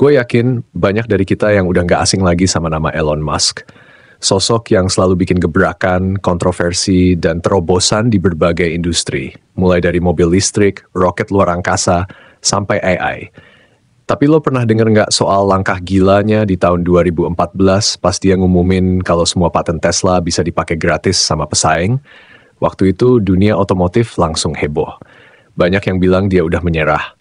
Gue yakin banyak dari kita yang udah gak asing lagi sama nama Elon Musk. Sosok yang selalu bikin gebrakan, kontroversi, dan terobosan di berbagai industri. Mulai dari mobil listrik, roket luar angkasa, sampai AI. Tapi lo pernah denger nggak soal langkah gilanya di tahun 2014 pas dia ngumumin kalau semua paten Tesla bisa dipakai gratis sama pesaing? Waktu itu dunia otomotif langsung heboh. Banyak yang bilang dia udah menyerah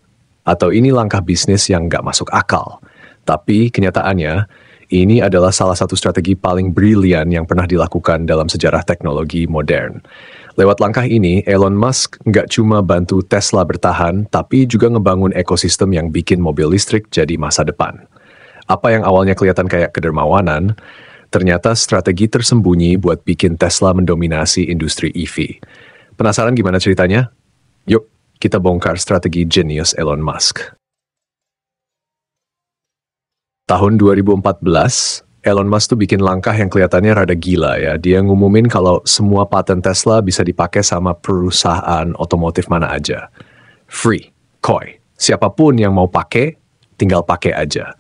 atau ini langkah bisnis yang nggak masuk akal. Tapi kenyataannya, ini adalah salah satu strategi paling brilian yang pernah dilakukan dalam sejarah teknologi modern. Lewat langkah ini, Elon Musk nggak cuma bantu Tesla bertahan, tapi juga ngebangun ekosistem yang bikin mobil listrik jadi masa depan. Apa yang awalnya kelihatan kayak kedermawanan, ternyata strategi tersembunyi buat bikin Tesla mendominasi industri EV. Penasaran gimana ceritanya? Yuk, kita bongkar strategi jenius Elon Musk. Tahun 2014, Elon Musk tuh bikin langkah yang kelihatannya rada gila ya. Dia ngumumin kalau semua paten Tesla bisa dipakai sama perusahaan otomotif mana aja. Free, koi. Siapapun yang mau pakai, tinggal pakai aja.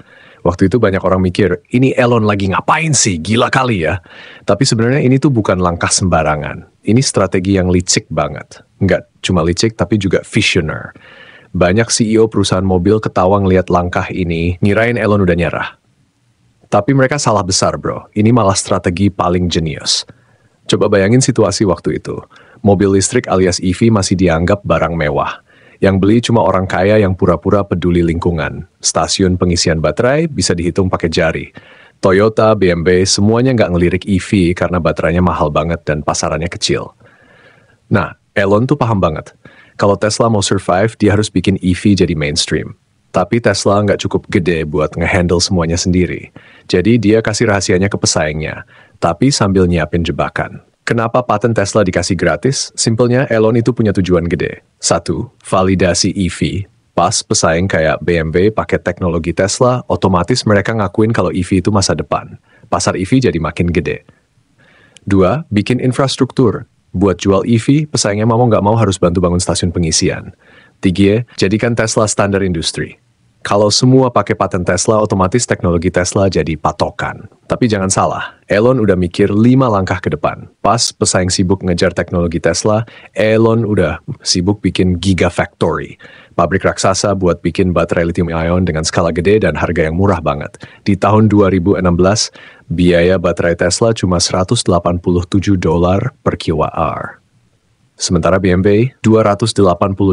Waktu itu banyak orang mikir, ini Elon lagi ngapain sih? Gila kali ya. Tapi sebenarnya ini tuh bukan langkah sembarangan. Ini strategi yang licik banget nggak cuma licik tapi juga visioner. Banyak CEO perusahaan mobil ketawa ngeliat langkah ini, ngirain Elon udah nyerah. Tapi mereka salah besar bro, ini malah strategi paling jenius. Coba bayangin situasi waktu itu. Mobil listrik alias EV masih dianggap barang mewah. Yang beli cuma orang kaya yang pura-pura peduli lingkungan. Stasiun pengisian baterai bisa dihitung pakai jari. Toyota, BMW, semuanya nggak ngelirik EV karena baterainya mahal banget dan pasarannya kecil. Nah, Elon tuh paham banget. Kalau Tesla mau survive, dia harus bikin EV jadi mainstream. Tapi Tesla nggak cukup gede buat ngehandle semuanya sendiri. Jadi dia kasih rahasianya ke pesaingnya, tapi sambil nyiapin jebakan. Kenapa paten Tesla dikasih gratis? Simpelnya Elon itu punya tujuan gede. Satu, validasi EV. Pas pesaing kayak BMW pakai teknologi Tesla, otomatis mereka ngakuin kalau EV itu masa depan. Pasar EV jadi makin gede. Dua, bikin infrastruktur. Buat jual EV, pesaingnya mau nggak mau harus bantu bangun stasiun pengisian. Tiga, Jadikan Tesla standar industri. Kalau semua pakai paten Tesla, otomatis teknologi Tesla jadi patokan. Tapi jangan salah, Elon udah mikir lima langkah ke depan. Pas pesaing sibuk ngejar teknologi Tesla, Elon udah sibuk bikin Gigafactory, pabrik raksasa buat bikin baterai lithium-ion dengan skala gede dan harga yang murah banget. Di tahun 2016, biaya baterai Tesla cuma 187 dolar per kilowatt hour. Sementara BMW 280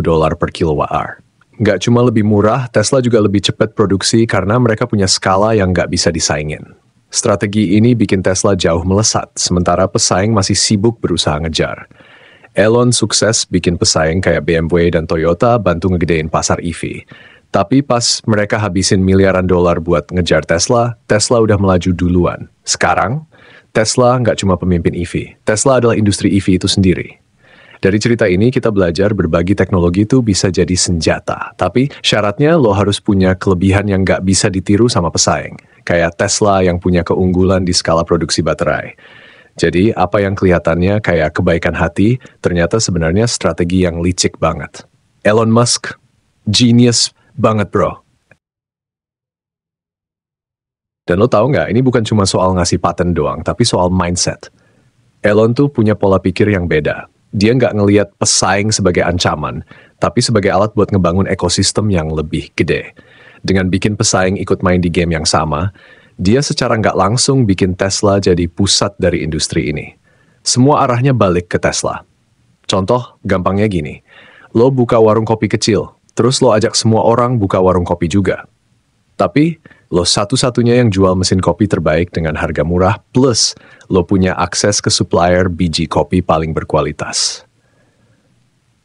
dolar per kilowatt hour nggak cuma lebih murah, Tesla juga lebih cepat produksi karena mereka punya skala yang nggak bisa disaingin. Strategi ini bikin Tesla jauh melesat, sementara pesaing masih sibuk berusaha ngejar. Elon sukses bikin pesaing kayak BMW dan Toyota bantu ngegedein pasar EV. Tapi pas mereka habisin miliaran dolar buat ngejar Tesla, Tesla udah melaju duluan. Sekarang, Tesla nggak cuma pemimpin EV. Tesla adalah industri EV itu sendiri. Dari cerita ini kita belajar berbagi teknologi itu bisa jadi senjata, tapi syaratnya lo harus punya kelebihan yang nggak bisa ditiru sama pesaing, kayak Tesla yang punya keunggulan di skala produksi baterai. Jadi apa yang kelihatannya kayak kebaikan hati, ternyata sebenarnya strategi yang licik banget. Elon Musk, genius banget bro. Dan lo tau nggak, ini bukan cuma soal ngasih paten doang, tapi soal mindset. Elon tuh punya pola pikir yang beda dia nggak ngelihat pesaing sebagai ancaman, tapi sebagai alat buat ngebangun ekosistem yang lebih gede. Dengan bikin pesaing ikut main di game yang sama, dia secara nggak langsung bikin Tesla jadi pusat dari industri ini. Semua arahnya balik ke Tesla. Contoh, gampangnya gini. Lo buka warung kopi kecil, terus lo ajak semua orang buka warung kopi juga. Tapi, Lo satu-satunya yang jual mesin kopi terbaik dengan harga murah, plus lo punya akses ke supplier biji kopi paling berkualitas.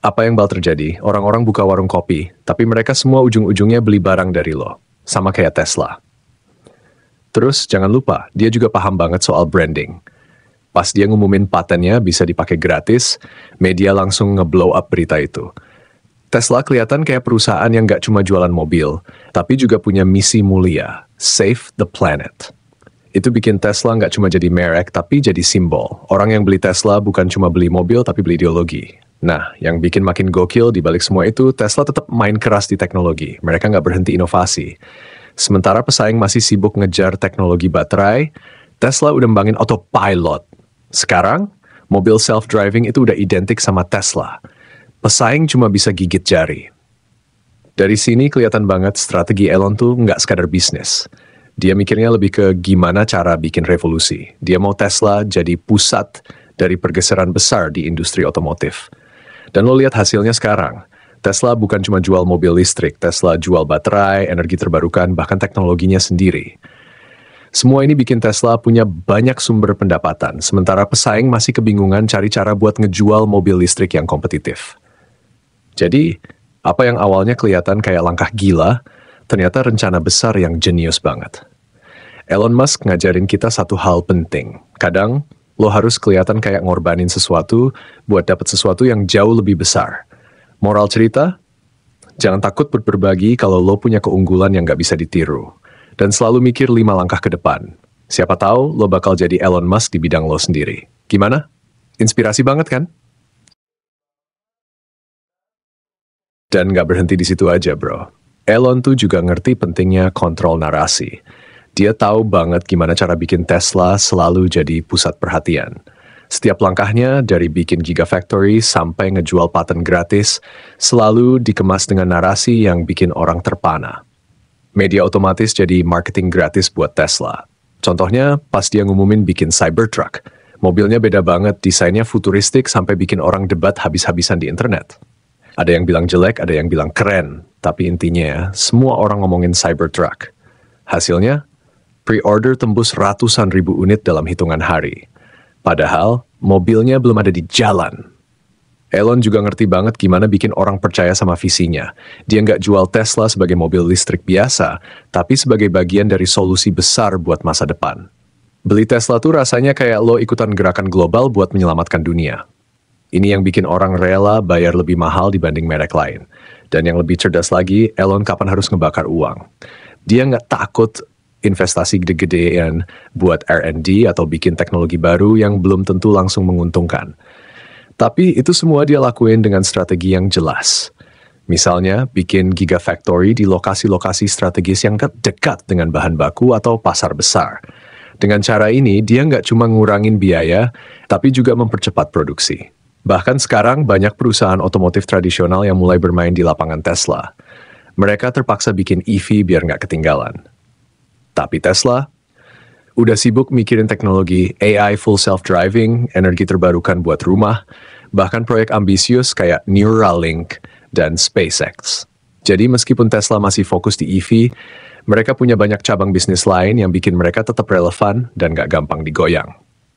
Apa yang bakal terjadi? Orang-orang buka warung kopi, tapi mereka semua ujung-ujungnya beli barang dari lo. Sama kayak Tesla. Terus, jangan lupa, dia juga paham banget soal branding. Pas dia ngumumin patennya bisa dipakai gratis, media langsung nge-blow up berita itu. Tesla kelihatan kayak perusahaan yang gak cuma jualan mobil, tapi juga punya misi mulia, save the planet. Itu bikin Tesla nggak cuma jadi merek, tapi jadi simbol. Orang yang beli Tesla bukan cuma beli mobil, tapi beli ideologi. Nah, yang bikin makin gokil di balik semua itu, Tesla tetap main keras di teknologi. Mereka nggak berhenti inovasi. Sementara pesaing masih sibuk ngejar teknologi baterai, Tesla udah membangun autopilot. Sekarang, mobil self-driving itu udah identik sama Tesla pesaing cuma bisa gigit jari. Dari sini kelihatan banget strategi Elon tuh nggak sekadar bisnis. Dia mikirnya lebih ke gimana cara bikin revolusi. Dia mau Tesla jadi pusat dari pergeseran besar di industri otomotif. Dan lo lihat hasilnya sekarang. Tesla bukan cuma jual mobil listrik, Tesla jual baterai, energi terbarukan, bahkan teknologinya sendiri. Semua ini bikin Tesla punya banyak sumber pendapatan, sementara pesaing masih kebingungan cari cara buat ngejual mobil listrik yang kompetitif. Jadi, apa yang awalnya kelihatan kayak langkah gila, ternyata rencana besar yang jenius banget. Elon Musk ngajarin kita satu hal penting. Kadang, lo harus kelihatan kayak ngorbanin sesuatu buat dapat sesuatu yang jauh lebih besar. Moral cerita, jangan takut berbagi kalau lo punya keunggulan yang gak bisa ditiru. Dan selalu mikir lima langkah ke depan. Siapa tahu lo bakal jadi Elon Musk di bidang lo sendiri. Gimana? Inspirasi banget kan? Dan nggak berhenti di situ aja, bro. Elon tuh juga ngerti pentingnya kontrol narasi. Dia tahu banget gimana cara bikin Tesla selalu jadi pusat perhatian. Setiap langkahnya, dari bikin Gigafactory sampai ngejual paten gratis, selalu dikemas dengan narasi yang bikin orang terpana. Media otomatis jadi marketing gratis buat Tesla. Contohnya, pas dia ngumumin bikin Cybertruck. Mobilnya beda banget, desainnya futuristik sampai bikin orang debat habis-habisan di internet. Ada yang bilang jelek, ada yang bilang keren. Tapi intinya ya, semua orang ngomongin Cybertruck. Hasilnya, pre-order tembus ratusan ribu unit dalam hitungan hari. Padahal, mobilnya belum ada di jalan. Elon juga ngerti banget gimana bikin orang percaya sama visinya. Dia nggak jual Tesla sebagai mobil listrik biasa, tapi sebagai bagian dari solusi besar buat masa depan. Beli Tesla tuh rasanya kayak lo ikutan gerakan global buat menyelamatkan dunia. Ini yang bikin orang rela bayar lebih mahal dibanding merek lain. Dan yang lebih cerdas lagi, Elon kapan harus ngebakar uang. Dia nggak takut investasi gede-gedean buat R&D atau bikin teknologi baru yang belum tentu langsung menguntungkan. Tapi itu semua dia lakuin dengan strategi yang jelas. Misalnya, bikin gigafactory di lokasi-lokasi strategis yang dekat dengan bahan baku atau pasar besar. Dengan cara ini, dia nggak cuma ngurangin biaya, tapi juga mempercepat produksi. Bahkan sekarang banyak perusahaan otomotif tradisional yang mulai bermain di lapangan Tesla. Mereka terpaksa bikin EV biar nggak ketinggalan. Tapi Tesla udah sibuk mikirin teknologi AI full self-driving, energi terbarukan buat rumah, bahkan proyek ambisius kayak Neuralink dan SpaceX. Jadi meskipun Tesla masih fokus di EV, mereka punya banyak cabang bisnis lain yang bikin mereka tetap relevan dan nggak gampang digoyang.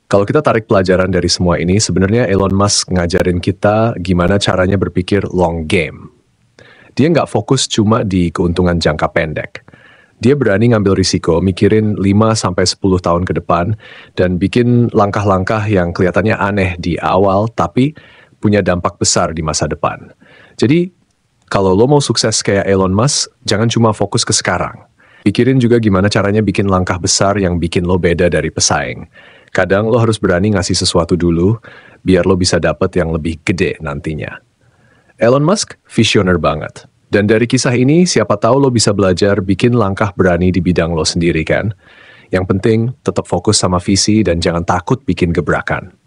Kalau kita tarik pelajaran dari semua ini, sebenarnya Elon Musk ngajarin kita gimana caranya berpikir long game. Dia nggak fokus cuma di keuntungan jangka pendek. Dia berani ngambil risiko, mikirin 5-10 tahun ke depan, dan bikin langkah-langkah yang kelihatannya aneh di awal, tapi punya dampak besar di masa depan. Jadi, kalau lo mau sukses kayak Elon Musk, jangan cuma fokus ke sekarang. Pikirin juga gimana caranya bikin langkah besar yang bikin lo beda dari pesaing. Kadang lo harus berani ngasih sesuatu dulu, biar lo bisa dapet yang lebih gede nantinya. Elon Musk visioner banget. Dan dari kisah ini, siapa tahu lo bisa belajar bikin langkah berani di bidang lo sendiri kan? Yang penting, tetap fokus sama visi dan jangan takut bikin gebrakan.